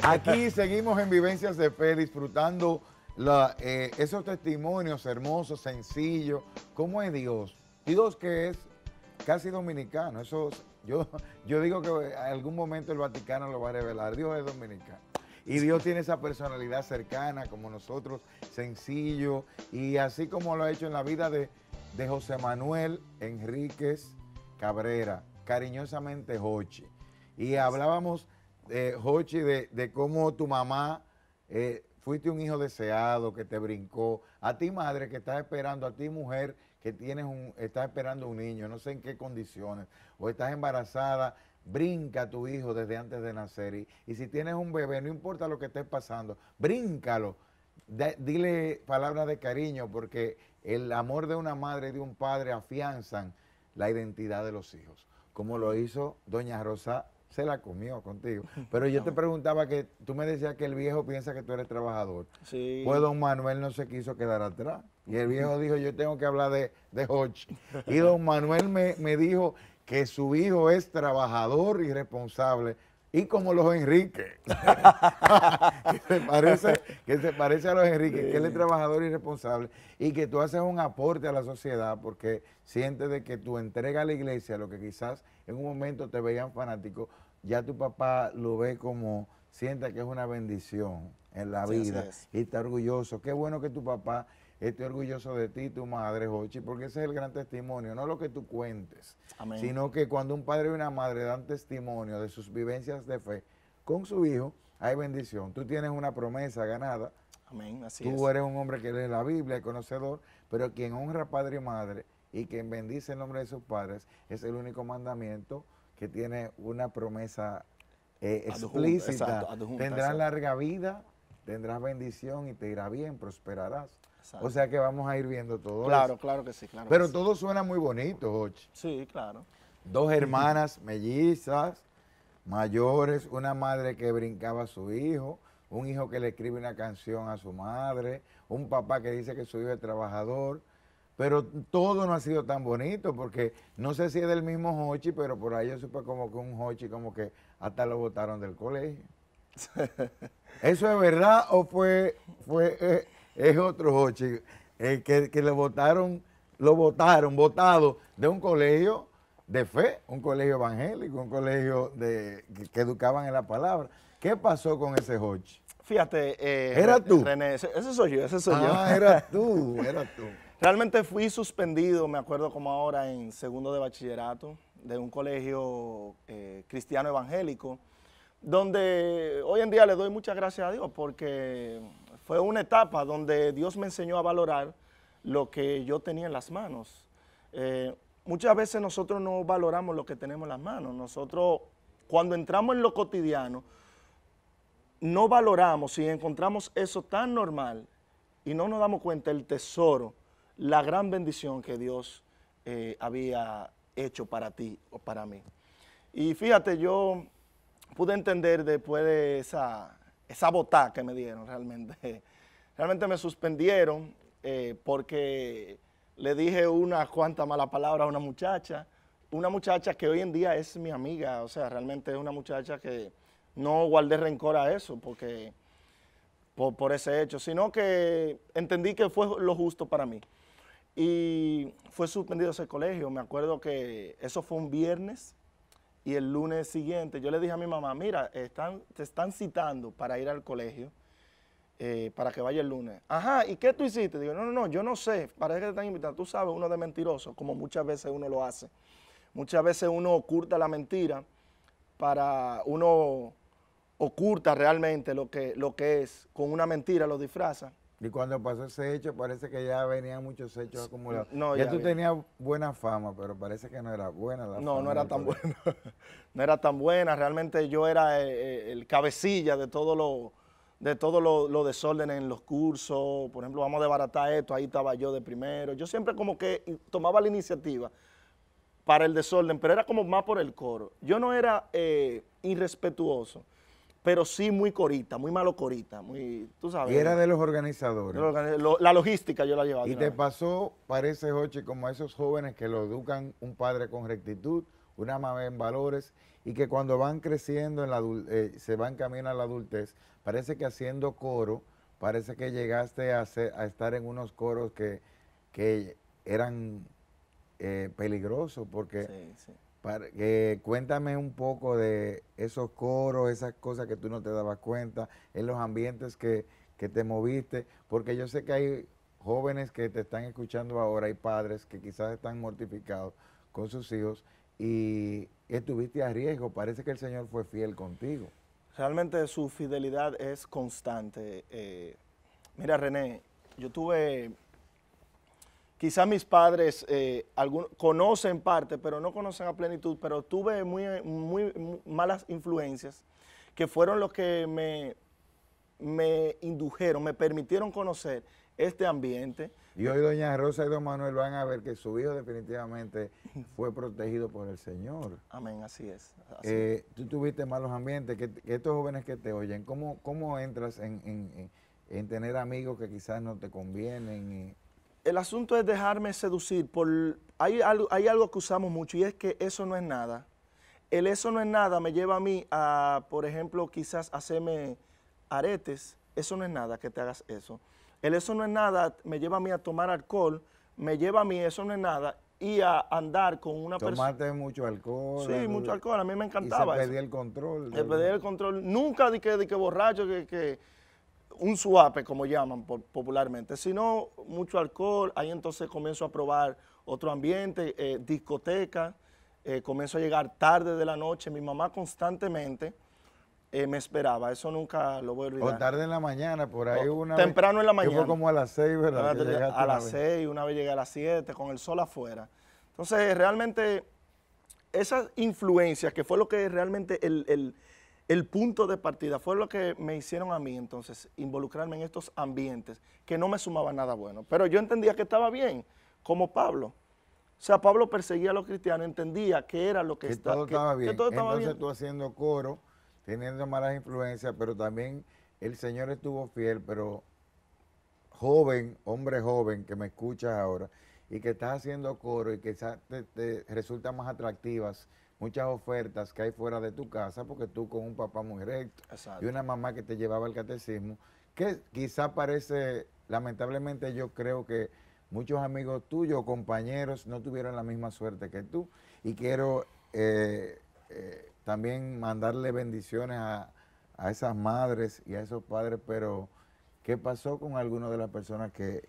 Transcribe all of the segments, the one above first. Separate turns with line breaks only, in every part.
Aquí seguimos en Vivencias de Fe disfrutando eh, esos testimonios hermosos, sencillos. ¿Cómo es Dios? Y Dios que es casi dominicano. Eso, yo, yo digo que en algún momento el Vaticano lo va a revelar. Dios es dominicano. Y Dios tiene esa personalidad cercana, como nosotros, sencillo. Y así como lo ha hecho en la vida de, José Manuel Enríquez Cabrera, cariñosamente Joche. Y hablábamos eh, de, de, cómo tu mamá eh, fuiste un hijo deseado que te brincó. A ti, madre, que estás esperando, a ti, mujer, que tienes un, estás esperando un niño, no sé en qué condiciones, o estás embarazada, brinca a tu hijo desde antes de nacer. Y, si tienes un bebé, no importa lo que estés pasando, bríncalo. dile palabras de cariño, porque el amor de una madre y de un padre afianzan la identidad de los hijos, como lo hizo doña Rosa se la comió contigo. Pero yo te preguntaba que tú me decías que el viejo piensa que tú eres trabajador. Sí. Pues don Manuel no se quiso quedar atrás. Y el viejo dijo, yo tengo que hablar de, de Y don Manuel me, me dijo que su hijo es trabajador y responsable y como los Enrique. que, se parece, a los Enrique, que él es trabajador y responsable y que tú haces un aporte a la sociedad porque sientes de que tu entrega a la iglesia, lo que quizás en un momento te veían fanático, ya tu papá lo ve como sienta que es una bendición en la vida y está orgulloso. Qué bueno que tu papá Estoy orgulloso de ti, tu madre, Jochi, porque ese es el gran testimonio, no lo que tú cuentes, sino que cuando un padre y una madre dan testimonio de sus vivencias de fe con su hijo, hay bendición. Tú tienes una promesa ganada.
Amén, así Tú eres un
hombre que lee la Biblia, es conocedor, pero quien honra padre y madre y quien bendice el nombre de sus padres es el único mandamiento que tiene una promesa eh, explícita. tendrás larga vida, tendrás bendición y te irá bien, prosperarás. O sea que vamos a ir viendo todo Claro, claro que sí, claro. Pero todo suena muy bonito, Hochi. Sí, claro. Dos hermanas mellizas, mayores, una madre que brincaba a su hijo, un hijo que le escribe una canción a su madre, un papá que dice que su hijo es trabajador. Pero todo no ha sido tan bonito porque no sé si es del mismo Hochi, pero por ahí yo supe como que un Hochi como que hasta lo votaron del colegio. ¿Eso es verdad o fue, fue eh, es otro Hochi, eh, que, que lo votaron, lo votaron, votado de un colegio de fe, un colegio evangélico, un colegio de, que, educaban en la palabra. ¿Qué pasó con ese Hochi?
Fíjate, eh, ¿Era tú? ese, soy yo, ese soy yo. Ah, era
tú, era tú.
Realmente fui suspendido, me acuerdo como ahora, en segundo de bachillerato de un colegio eh, cristiano evangélico, donde hoy en día le doy muchas gracias a Dios porque fue una etapa donde Dios me enseñó a valorar lo que yo tenía en las manos. Eh, muchas veces nosotros no valoramos lo que tenemos en las manos. Nosotros, cuando entramos en lo cotidiano, no valoramos y encontramos eso tan normal y no nos damos cuenta el tesoro, la gran bendición que Dios eh, había hecho para ti o para mí. Y fíjate, yo pude entender después de esa esa botada que me dieron realmente. Realmente me suspendieron eh, porque le dije una cuanta mala palabra a una muchacha, una muchacha que hoy en día es mi amiga, o sea, realmente es una muchacha que no guardé rencor a eso porque por, por ese hecho, sino que entendí que fue lo justo para mí. Y fue suspendido ese colegio, me acuerdo que eso fue un viernes, y el lunes siguiente yo le dije a mi mamá, mira, están, te están citando para ir al colegio, eh, para que vaya el lunes. Ajá, ¿y qué tú hiciste? Digo, no, no, no, yo no sé, parece que te están invitando. Tú sabes, uno de mentiroso, como muchas veces uno lo hace. Muchas veces uno oculta la mentira para uno oculta realmente lo que, lo que es, con una mentira lo
disfraza. Y cuando pasó ese hecho, parece que ya venían muchos hechos acumulados. No, ya, tú tenías buena fama, pero parece que no era buena la No, fama no era tan buena. no era tan buena.
Realmente yo era eh, eh, el, cabecilla de todo lo de todos los lo desórdenes en los cursos, por ejemplo, vamos a desbaratar esto, ahí estaba yo de primero. Yo siempre como que tomaba la iniciativa para el desorden, pero era como más por el coro. Yo no era eh, irrespetuoso, pero sí muy corita, muy malo corita, muy, tú sabes. Y era
de los organizadores.
la logística yo la llevaba. ¿Y te
pasó, parece, Jochi, como a esos jóvenes que lo educan un padre con rectitud, una madre en valores, y que cuando van creciendo, en la, eh, se van camino a la adultez, parece que haciendo coro, parece que llegaste a, a estar en unos coros que, eran eh, peligrosos, porque... Sí, eh, cuéntame un poco de esos coros, esas cosas que tú no te dabas cuenta, en los ambientes que, te moviste, porque yo sé que hay jóvenes que te están escuchando ahora, hay padres que quizás están mortificados con sus hijos y estuviste a riesgo, parece que el Señor fue fiel contigo.
Realmente su fidelidad es constante. Eh, mira, René, yo tuve Quizás mis padres eh, conocen parte, pero no conocen a plenitud, pero tuve muy, malas influencias que fueron los que me, indujeron, me
permitieron conocer este ambiente. Y hoy doña Rosa y don Manuel van a ver que su hijo definitivamente fue protegido por el Señor. Amén, así es. Eh, tú tuviste malos ambientes, que, estos jóvenes que te oyen, ¿cómo, entras en, en tener amigos que quizás no te convienen? Eh? el asunto es dejarme seducir por...
Hay algo, hay algo que usamos mucho y es que eso no es nada. El eso no es nada me lleva a mí a, por ejemplo, quizás hacerme aretes. Eso no es nada que te hagas eso. El eso no es nada me lleva a mí a tomar alcohol, me lleva a mí eso no es nada y a andar con una persona. Tomaste
mucho alcohol. Sí, mucho alcohol.
A mí me encantaba. Y se el
control.
Se perdí el control. Nunca di que, que borracho, que un suape, como llaman popularmente. sino mucho alcohol, ahí entonces comienzo a probar otro ambiente, eh, discoteca, eh, comienzo a llegar tarde de la noche. Mi mamá constantemente eh, me esperaba, eso nunca lo voy a olvidar. O
tarde en la mañana, por ahí una Temprano en la mañana. Fue como a las seis, ¿verdad? a las
seis, una vez llegué a las siete, con el sol afuera. Entonces, realmente, esas influencias, que fue lo que realmente el el punto de partida. Fue lo que me hicieron a mí entonces, involucrarme en estos ambientes que no me sumaban nada bueno. Pero yo entendía que estaba bien, como Pablo. O sea, Pablo perseguía a los cristianos, entendía que era lo que, que todo estaba bien. entonces tú
haciendo coro, teniendo malas influencias, pero también el Señor estuvo fiel, pero joven, hombre joven que me escuchas ahora y que estás haciendo coro y que te, te resultan más atractivas muchas ofertas que hay fuera de tu casa, porque tú con un papá muy recto y una mamá que te llevaba el catecismo, que quizá parece, lamentablemente yo creo que muchos amigos tuyos, compañeros, no tuvieron la misma suerte que tú. Y quiero eh, eh, también mandarle bendiciones a, esas madres y a esos padres, pero ¿qué pasó con alguna de las personas que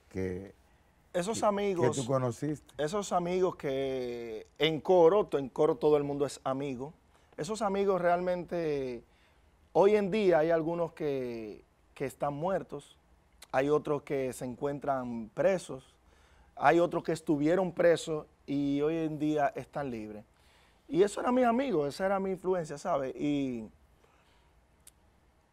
esos amigos. Que conociste. Esos amigos que en coro, en coro todo el mundo es amigo. Esos amigos realmente. Hoy en día hay algunos que, están muertos, hay otros que se encuentran presos, hay otros que estuvieron presos y hoy en día están libres. Y eso era mi amigo, esa era mi influencia, ¿sabes? Y,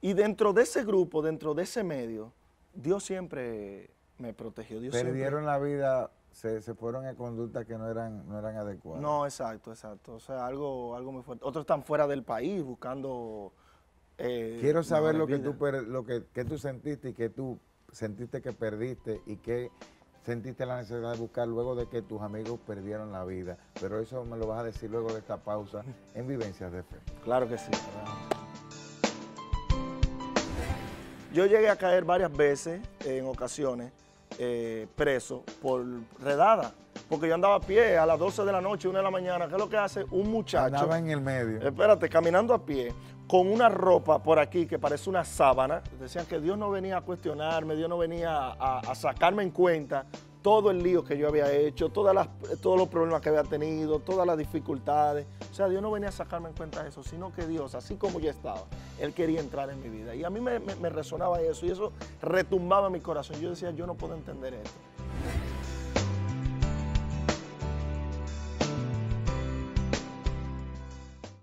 y dentro de ese grupo, dentro de ese medio,
Dios siempre me protegió Dios. Perdieron la vida, se, fueron a conductas que no eran, no eran adecuadas. No,
exacto, exacto. O sea, algo, algo muy fuerte. Otros están fuera del país buscando. Eh, Quiero saber lo, que tú,
lo que, que tú sentiste y que tú sentiste que perdiste y que sentiste la necesidad de buscar luego de que tus amigos perdieron la vida. Pero eso me lo vas a decir luego de esta pausa en Vivencias de Fe. Claro que sí. Yo llegué a caer varias veces
en ocasiones eh, preso por redada. Porque yo andaba a pie a las 12 de la noche, 1 de la mañana. ¿Qué es lo que hace un muchacho? Andaba en el medio. Espérate, caminando a pie, con una ropa por aquí que parece una sábana. Decían que Dios no venía a cuestionarme, Dios no venía a sacarme en cuenta todo el lío que yo había hecho, todas todos los problemas que había tenido, todas las dificultades. O sea, Dios no venía a sacarme en cuenta eso, sino que Dios, así como yo estaba, Él quería entrar en mi vida. Y a mí me, resonaba eso y eso retumbaba mi corazón. Yo decía, yo no puedo entender esto.